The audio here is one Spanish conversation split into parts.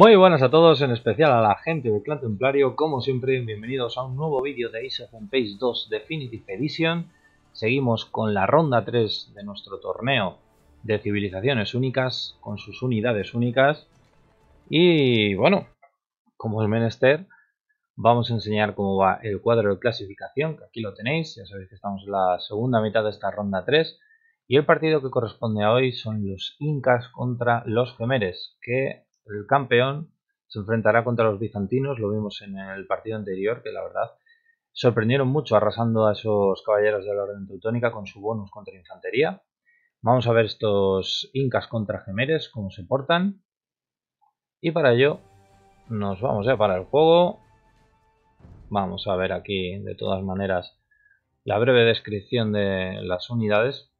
Muy buenas a todos, en especial a la gente del clan templario, como siempre bienvenidos a un nuevo vídeo de Ace of Empires 2 Definitive Edition. Seguimos con la ronda 3 de nuestro torneo de civilizaciones únicas, con sus unidades únicas. Y bueno, como es menester, vamos a enseñar cómo va el cuadro de clasificación, que aquí lo tenéis, ya sabéis que estamos en la segunda mitad de esta ronda 3. Y el partido que corresponde a hoy son los incas contra los gemeres, que el campeón se enfrentará contra los bizantinos, lo vimos en el partido anterior, que la verdad sorprendieron mucho arrasando a esos caballeros de la Orden Teutónica con su bonus contra infantería. Vamos a ver estos incas contra gemeres, cómo se portan. Y para ello nos vamos ya para el juego. Vamos a ver aquí de todas maneras la breve descripción de las unidades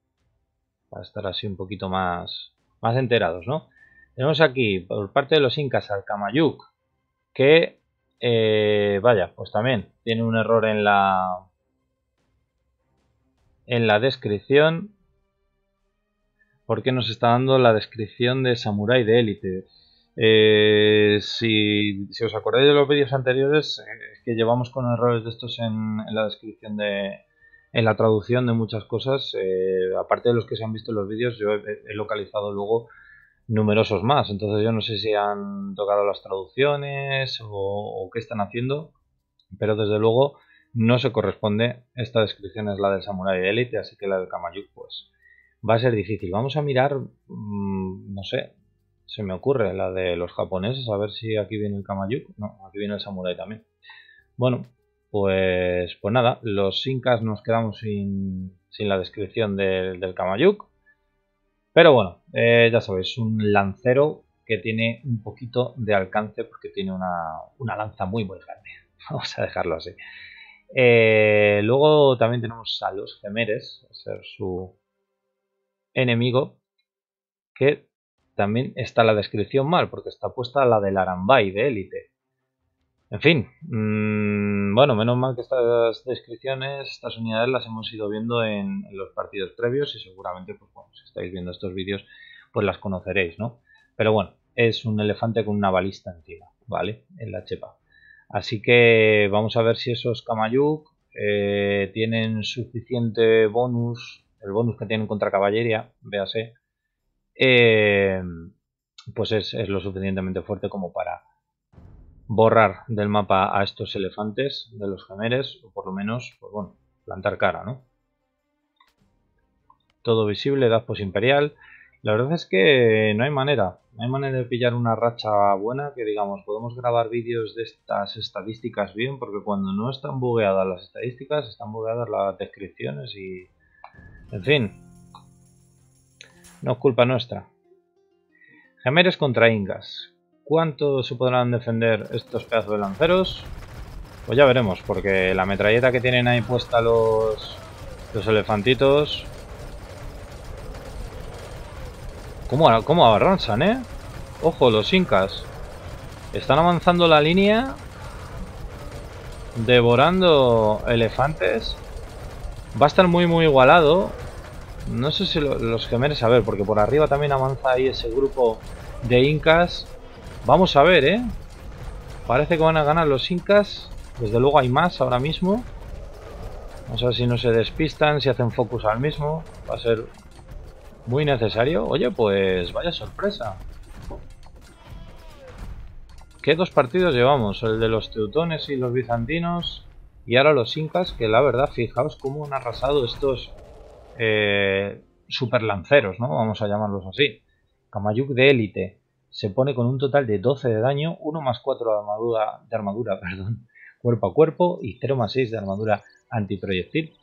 para estar así un poquito más, más enterados, ¿no? Tenemos aquí, por parte de los incas, al Kamayuk que, eh, vaya, pues también tiene un error en la, en la descripción, porque nos está dando la descripción de Samurai de élite. Eh, si, os acordáis de los vídeos anteriores, eh, es que llevamos con errores de estos en, la descripción de, en la traducción de muchas cosas. aparte de los que se han visto en los vídeos, yo he localizado luego numerosos más. Entonces yo no sé si han tocado las traducciones o, qué están haciendo, pero desde luego no se corresponde. Esta descripción es la del Samurai Elite, así que la del Kamayuk pues va a ser difícil. Vamos a mirar, mm, no sé, se me ocurre la de los japoneses, a ver si aquí viene el Kamayuk. No, aquí viene el Samurai también. Bueno, pues, pues nada, los incas nos quedamos sin, sin la descripción del, del Kamayuk. Pero bueno, eh, ya sabéis, un lancero que tiene un poquito de alcance porque tiene una, lanza muy muy grande. Vamos a dejarlo así. Eh, luego también tenemos a los gemeres, a ser su enemigo, que también está la descripción mal porque está puesta la del Arambay de élite. En fin, mm, bueno, menos mal que estas descripciones, estas unidades las hemos ido viendo en, los partidos previos y seguramente, pues bueno, si estáis viendo estos vídeos, pues las conoceréis, ¿no? Pero bueno, es un elefante con una balista encima, ¿vale? En la chepa. Así que vamos a ver si esos Kamayuk eh, tienen suficiente bonus, el bonus que tienen contra caballería, véase, eh, pues es lo suficientemente fuerte como para borrar del mapa a estos elefantes de los gemeres, o por lo menos, pues bueno, plantar cara, ¿no? Todo visible, edad imperial La verdad es que no hay manera, no hay manera de pillar una racha buena que digamos, podemos grabar vídeos de estas estadísticas bien, porque cuando no están bugueadas las estadísticas, están bugueadas las descripciones y... En fin, no es culpa nuestra. Gemeres contra Ingas cuánto se podrán defender estos pedazos de lanceros? Pues ya veremos, porque la metralleta que tienen ahí puesta los, los elefantitos... ¿Cómo, ¿Cómo eh? Ojo, los incas. Están avanzando la línea devorando elefantes. Va a estar muy muy igualado. No sé si los gemeres, a ver, porque por arriba también avanza ahí ese grupo de incas. Vamos a ver, ¿eh? Parece que van a ganar los incas. Desde luego hay más ahora mismo. Vamos a ver si no se despistan, si hacen focus al mismo. Va a ser muy necesario. Oye, pues vaya sorpresa. ¿Qué dos partidos llevamos? El de los teutones y los bizantinos. Y ahora los incas, que la verdad, fijaos cómo han arrasado estos eh, superlanceros, ¿no? Vamos a llamarlos así. Kamayuk de élite se pone con un total de 12 de daño, 1 más 4 de armadura, de armadura perdón, cuerpo a cuerpo y 0 más 6 de armadura antiproyectil.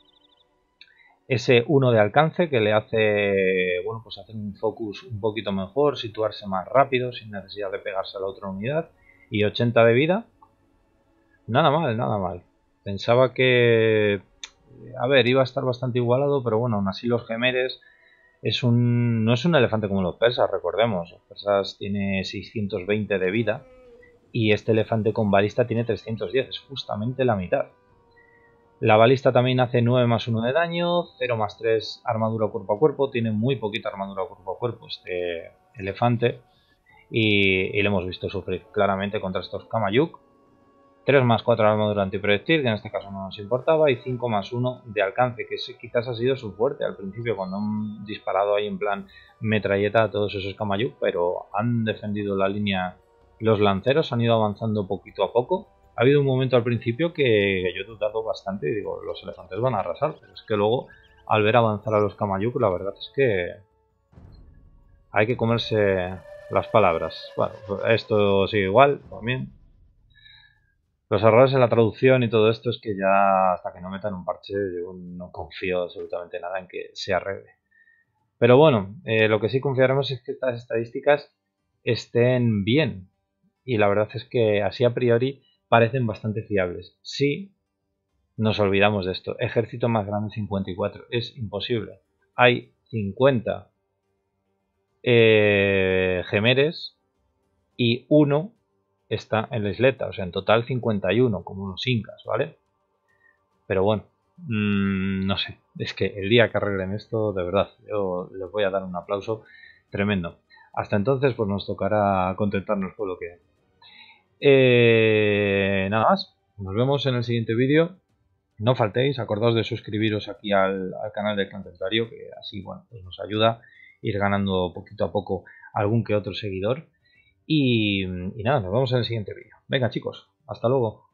Ese 1 de alcance que le hace bueno, pues hacer un focus un poquito mejor, situarse más rápido sin necesidad de pegarse a la otra unidad y 80 de vida. Nada mal, nada mal. Pensaba que... A ver, iba a estar bastante igualado, pero bueno, aún así los gemeres es un, no es un elefante como los persas, recordemos. Los persas tiene 620 de vida y este elefante con balista tiene 310, es justamente la mitad. La balista también hace 9 más 1 de daño, 0 más 3 armadura cuerpo a cuerpo, tiene muy poquita armadura cuerpo a cuerpo este elefante y, y lo hemos visto sufrir claramente contra estos Kamayuk 3 más 4 de armadura antiproyectil, que en este caso no nos importaba, y 5 más 1 de alcance, que quizás ha sido su fuerte al principio, cuando han disparado ahí en plan metralleta a todos esos Kamayuk, pero han defendido la línea los lanceros, han ido avanzando poquito a poco. Ha habido un momento al principio que yo he dudado bastante y digo, los elefantes van a arrasar, pero es que luego al ver avanzar a los Kamayuk, la verdad es que hay que comerse las palabras. Bueno, esto sigue igual también. Los errores en la traducción y todo esto es que ya hasta que no metan un parche yo no confío absolutamente nada en que se arregle. Pero bueno, eh, lo que sí confiaremos es que estas estadísticas estén bien. Y la verdad es que así a priori parecen bastante fiables. Si nos olvidamos de esto. Ejército más grande 54. Es imposible. Hay 50 eh, gemeres y uno está en la isleta, o sea, en total 51, como unos incas, ¿vale? Pero bueno, mm, no sé, es que el día que arreglen esto, de verdad, yo les voy a dar un aplauso tremendo. Hasta entonces, pues nos tocará contentarnos con lo que eh, nada más, nos vemos en el siguiente vídeo. No faltéis, acordaos de suscribiros aquí al, canal del Cantentario, que así bueno, pues nos ayuda a ir ganando poquito a poco algún que otro seguidor. Y, nada, nos vemos en el siguiente vídeo. Venga chicos, hasta luego.